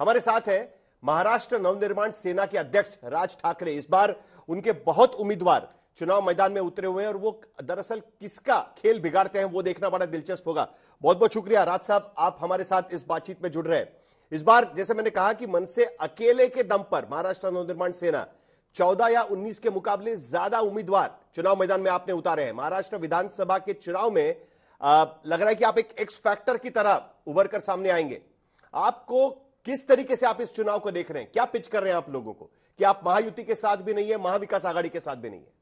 हमारे साथ है महाराष्ट्र नवनिर्माण सेना के अध्यक्ष राज ठाकरे इस बार उनके बहुत उम्मीदवार चुनाव मैदान में उतरे हुए हैं और वो दरअसल किसका खेल बिगाड़ते हैं वो देखना बड़ा दिलचस्प होगा बहुत बहुत शुक्रिया राज साहब आप हमारे साथ इस बातचीत में जुड़ रहे हैं इस बार जैसे मैंने कहा कि मन से अकेले के दम पर महाराष्ट्र नवनिर्माण सेना चौदह या उन्नीस के मुकाबले ज्यादा उम्मीदवार चुनाव मैदान में आपने उतारे हैं महाराष्ट्र विधानसभा के चुनाव में आ, लग रहा है कि आप एक एक्स फैक्टर की तरह उभर कर सामने आएंगे आपको किस तरीके से आप इस चुनाव को देख रहे हैं क्या पिच कर रहे हैं आप लोगों को कि आप महायुति के साथ भी नहीं है महाविकास आघाड़ी के साथ भी नहीं है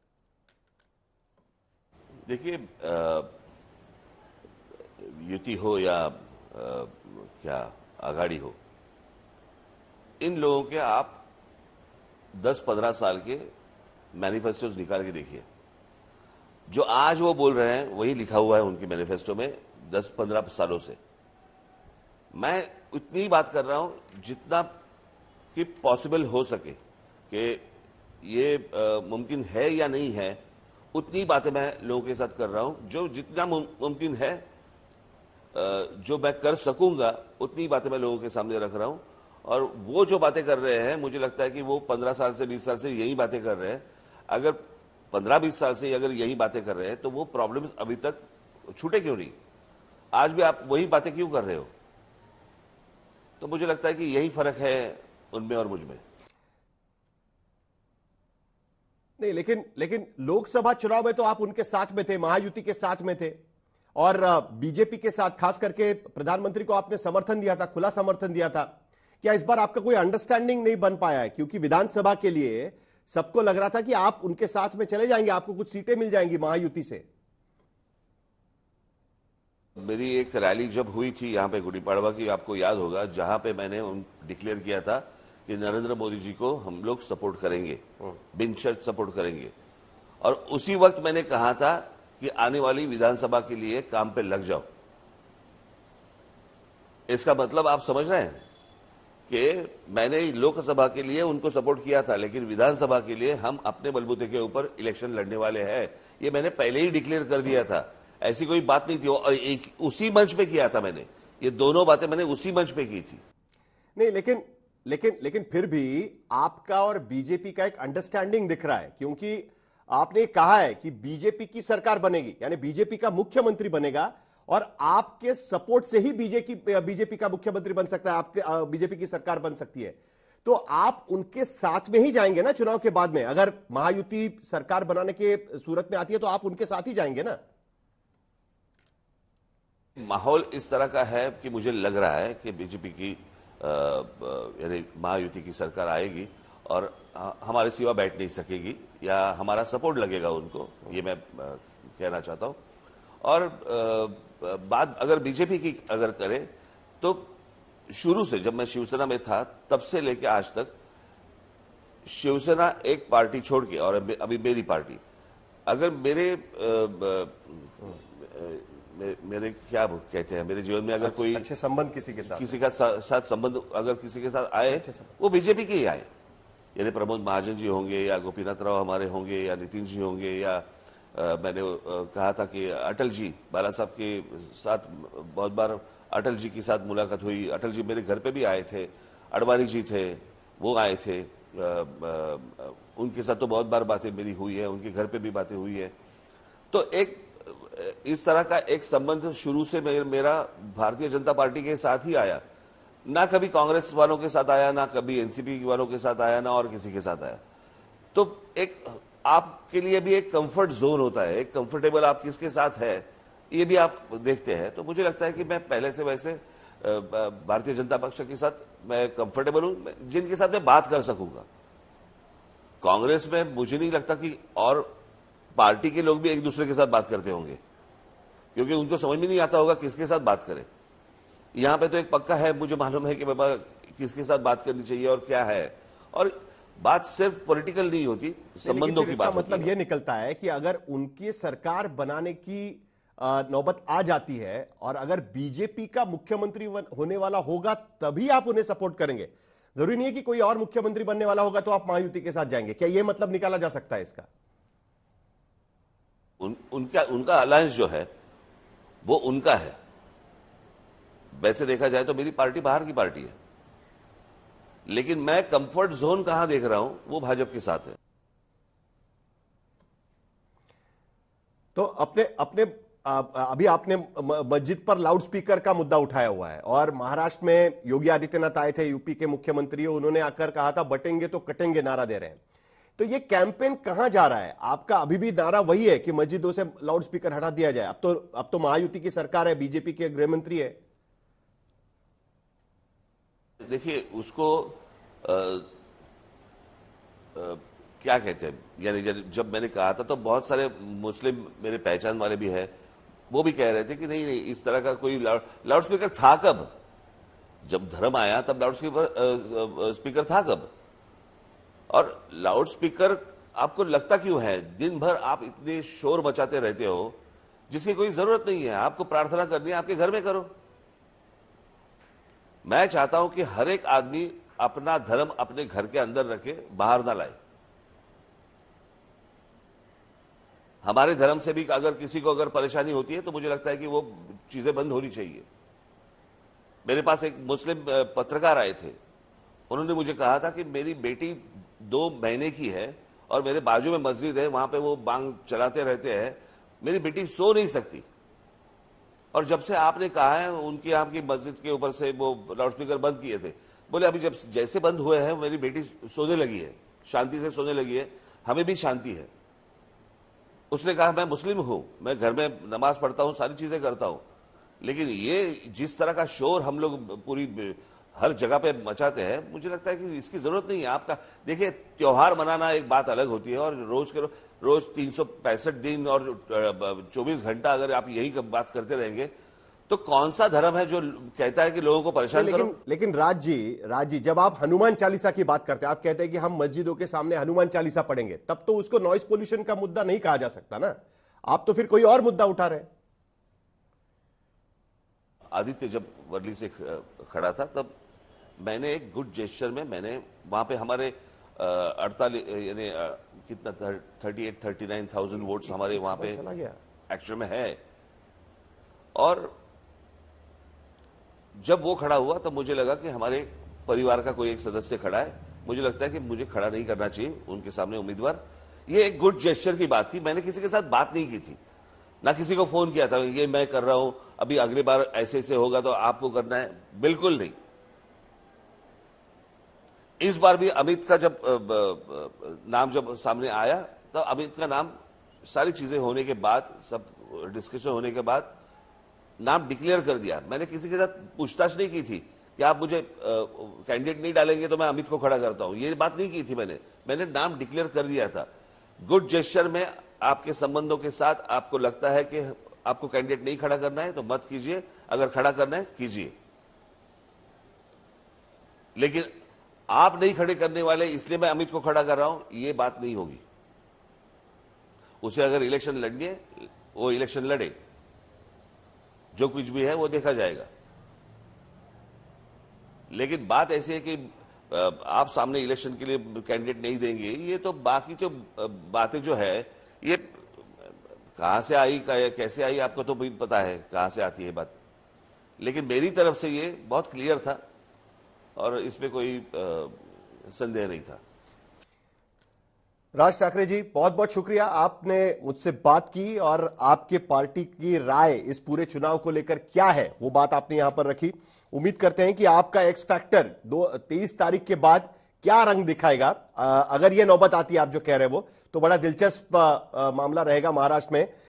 देखिए युति हो या आ, क्या आघाड़ी हो इन लोगों के आप 10-15 साल के मैनिफेस्टो निकाल के देखिए जो आज वो बोल रहे हैं वही लिखा हुआ है उनके मैनिफेस्टो में 10-15 सालों से मैं उतनी ही बात कर रहा हूं जितना कि पॉसिबल हो सके कि ये मुमकिन है या नहीं है उतनी बातें मैं लोगों के साथ कर रहा हूं जो जितना मुमकिन है जो मैं कर सकूंगा उतनी बातें मैं लोगों के सामने रख रहा हूं और वो जो बातें कर रहे हैं मुझे लगता है कि वो पंद्रह साल से बीस साल से यही बातें कर रहे हैं अगर पंद्रह बीस साल से अगर यही बातें कर रहे हैं तो वो प्रॉब्लम अभी तक छूटे क्यों नहीं आज भी आप वही बातें क्यों कर रहे हो तो मुझे लगता है कि यही फर्क है उनमें और मुझ में नहीं लेकिन लेकिन लोकसभा चुनाव में तो आप उनके साथ में थे महायुति के साथ में थे और बीजेपी के साथ खास करके प्रधानमंत्री को आपने समर्थन दिया था खुला समर्थन दिया था क्या इस बार आपका कोई अंडरस्टैंडिंग नहीं बन पाया है क्योंकि विधानसभा के लिए सबको लग रहा था कि आप उनके साथ में चले जाएंगे आपको कुछ सीटें मिल जाएंगी महायुति से मेरी एक रैली जब हुई थी यहाँ पे गुड़ी पाड़वा की आपको याद होगा जहाँ पे मैंने उन डिक्लेयर किया था कि नरेंद्र मोदी जी को हम लोग सपोर्ट करेंगे हम्म। बिन शर्त सपोर्ट करेंगे और उसी वक्त मैंने कहा था कि आने वाली विधानसभा के लिए काम पे लग जाओ इसका मतलब आप समझ रहे हैं कि मैंने लोकसभा के लिए उनको सपोर्ट किया था लेकिन विधानसभा के लिए हम अपने बलबूते के ऊपर इलेक्शन लड़ने वाले हैं ये मैंने पहले ही डिक्लेयर कर दिया था ऐसी कोई बात नहीं थी और एक उसी मंच पे किया था मैंने ये दोनों बातें मैंने उसी मंच पे की थी नहीं लेकिन लेकिन लेकिन फिर भी आपका और बीजेपी का एक अंडरस्टैंडिंग दिख रहा है क्योंकि आपने कहा है कि बीजेपी की सरकार बनेगी यानी बीजेपी का मुख्यमंत्री बनेगा और आपके सपोर्ट से ही बीजेपी बीजेपी का मुख्यमंत्री बन सकता है आपके बीजेपी की सरकार बन सकती है तो आप उनके साथ में ही जाएंगे ना चुनाव के बाद में अगर महायुति सरकार बनाने के सूरत में आती है तो आप उनके साथ ही जाएंगे ना माहौल इस तरह का है कि मुझे लग रहा है कि बीजेपी की यानी महायुति की सरकार आएगी और हमारे सिवा बैठ नहीं सकेगी या हमारा सपोर्ट लगेगा उनको ये मैं कहना चाहता हूँ और बात अगर बीजेपी की अगर करें तो शुरू से जब मैं शिवसेना में था तब से लेकर आज तक शिवसेना एक पार्टी छोड़ के और अभी मेरी पार्टी अगर मेरे आ, आ, आ, मेरे क्या कहते हैं मेरे जीवन में अगर अच्छे, कोई अच्छे संबंध किसी के साथ किसी का साथ संबंध अगर किसी के साथ आए वो बीजेपी के ही आए यानी प्रमोद महाजन जी होंगे या गोपीनाथ राव हमारे होंगे या नितिन जी होंगे या आ, मैंने आ, कहा था कि अटल जी बाला साहब के साथ बहुत बार अटल जी के साथ मुलाकात हुई अटल जी मेरे घर पे भी आए थे अडवाणी जी थे वो आए थे आ, उनके साथ तो बहुत बार बातें मेरी हुई है उनके घर पे भी बातें हुई है तो एक इस तरह का एक संबंध शुरू से मेरा भारतीय जनता पार्टी के साथ ही आया ना कभी कांग्रेस वालों के साथ आया ना कभी एनसीपी वालों के साथ आया ना और किसी के साथ आया तो एक आपके लिए भी एक कंफर्ट जोन होता है एक कंफर्टेबल आप किसके साथ है ये भी आप देखते हैं तो मुझे लगता है कि मैं पहले से वैसे भारतीय जनता पक्ष के साथ मैं कंफर्टेबल हूं जिनके साथ मैं बात कर सकूंगा कांग्रेस में मुझे नहीं लगता कि और पार्टी के लोग भी एक दूसरे के साथ बात करते होंगे क्योंकि उनको समझ में नहीं आता होगा किसके साथ बात करें यहाँ पे तो एक पक्का है मुझे मालूम है कि बाबा किसके साथ बात करनी चाहिए और क्या है और बात सिर्फ पॉलिटिकल नहीं होती संबंधों की बात मतलब यह निकलता है कि अगर उनकी सरकार बनाने की नौबत आ जाती है और अगर बीजेपी का मुख्यमंत्री होने वाला होगा तभी आप उन्हें सपोर्ट करेंगे जरूरी नहीं है कि कोई और मुख्यमंत्री बनने वाला होगा तो आप महायुति के साथ जाएंगे क्या यह मतलब निकाला जा सकता है इसका उन, उनका उनका अलायंस जो है वो उनका है वैसे देखा जाए तो मेरी पार्टी बाहर की पार्टी है लेकिन मैं कंफर्ट जोन कहां देख रहा हूं वो भाजपा के साथ है तो अपने अपने अभी आपने मस्जिद पर लाउड स्पीकर का मुद्दा उठाया हुआ है और महाराष्ट्र में योगी आदित्यनाथ आए थे यूपी के मुख्यमंत्री उन्होंने आकर कहा था बटेंगे तो कटेंगे नारा दे रहे हैं तो ये कैंपेन कहां जा रहा है आपका अभी भी नारा वही है कि मस्जिदों से लाउड स्पीकर हटा दिया जाए अब तो अब तो महायुति की सरकार है बीजेपी के गृहमंत्री है देखिए उसको आ, आ, क्या कहते हैं यानी जब मैंने कहा था तो बहुत सारे मुस्लिम मेरे पहचान वाले भी हैं वो भी कह रहे थे कि नहीं नहीं इस तरह का कोई लाउड स्पीकर था कब जब धर्म आया तब लाउड स्पीकर स्पीकर था कब और लाउड स्पीकर आपको लगता क्यों है दिन भर आप इतने शोर मचाते रहते हो जिसकी कोई जरूरत नहीं है आपको प्रार्थना करनी है आपके घर में करो मैं चाहता हूं कि हर एक आदमी अपना धर्म अपने घर के अंदर रखे बाहर ना लाए हमारे धर्म से भी अगर किसी को अगर परेशानी होती है तो मुझे लगता है कि वो चीजें बंद होनी चाहिए मेरे पास एक मुस्लिम पत्रकार आए थे उन्होंने मुझे कहा था कि मेरी बेटी दो महीने की है और मेरे बाजू में मस्जिद है वहां पे वो बांग चलाते रहते हैं मेरी बेटी सो नहीं सकती और जब से आपने कहा है उनकी आपकी मस्जिद के ऊपर से वो लाउडस्पीकर बंद किए थे बोले अभी जब जैसे बंद हुए हैं मेरी बेटी सोने लगी है शांति से सोने लगी है हमें भी शांति है उसने कहा मैं मुस्लिम हूं मैं घर में नमाज पढ़ता हूं सारी चीजें करता हूं लेकिन ये जिस तरह का शोर हम लोग पूरी हर जगह पे मचाते हैं मुझे लगता है कि इसकी जरूरत नहीं है आपका देखिए त्यौहार मनाना एक बात अलग होती है और रोज के रोज तीन दिन और चौबीस घंटा अगर आप यही बात करते रहेंगे तो कौन सा धर्म है जो कहता है कि लोगों को परेशान लेकिन, करो लेकिन राज जी राज जी जब आप हनुमान चालीसा की बात करते हैं आप कहते हैं कि हम मस्जिदों के सामने हनुमान चालीसा पढ़ेंगे तब तो उसको नॉइस पोल्यूशन का मुद्दा नहीं कहा जा सकता ना आप तो फिर कोई और मुद्दा उठा रहे आदित्य जब वर्ली से खड़ा था तब मैंने एक गुड जेस्चर में मैंने वहां पे हमारे अड़तालीस यानी कितना thirty eight thirty nine thousand vote हमारे वहां पे एक्चुअल में है और जब वो खड़ा हुआ तो मुझे लगा कि हमारे परिवार का कोई एक सदस्य खड़ा है मुझे लगता है कि मुझे खड़ा नहीं करना चाहिए उनके सामने उम्मीदवार ये एक गुड जेस्चर की बात थी मैंने किसी के साथ बात नहीं की थी ना किसी को फोन किया था ये मैं कर रहा हूं अभी अगली बार ऐसे ऐसे होगा तो आपको करना है बिल्कुल नहीं इस बार भी अमित का जब नाम जब सामने आया तब तो अमित का नाम सारी चीजें होने के बाद सब डिस्कशन होने के बाद नाम डिक्लेयर कर दिया मैंने किसी के साथ पूछताछ नहीं की थी कि आप मुझे कैंडिडेट नहीं डालेंगे तो मैं अमित को खड़ा करता हूं ये बात नहीं की थी मैंने मैंने नाम डिक्लेयर कर दिया था गुड जेस्टर में आपके संबंधों के साथ आपको लगता है कि आपको कैंडिडेट नहीं खड़ा करना है तो मत कीजिए अगर खड़ा करना है कीजिए लेकिन आप नहीं खड़े करने वाले इसलिए मैं अमित को खड़ा कर रहा हूं ये बात नहीं होगी उसे अगर इलेक्शन लड़ने वो इलेक्शन लड़े जो कुछ भी है वो देखा जाएगा लेकिन बात ऐसी है कि आप सामने इलेक्शन के लिए कैंडिडेट नहीं देंगे ये तो बाकी जो बातें जो है ये कहां से आई कैसे आई आपको तो पता है कहां से आती है बात लेकिन मेरी तरफ से ये बहुत क्लियर था और इसमें कोई संदेह नहीं था राज ठाकरे जी बहुत बहुत शुक्रिया आपने मुझसे बात की और आपके पार्टी की राय इस पूरे चुनाव को लेकर क्या है वो बात आपने यहां पर रखी उम्मीद करते हैं कि आपका एक्स फैक्टर दो तेईस तारीख के बाद क्या रंग दिखाएगा अगर ये नौबत आती है आप जो कह रहे हैं वो तो बड़ा दिलचस्प मामला रहेगा महाराष्ट्र में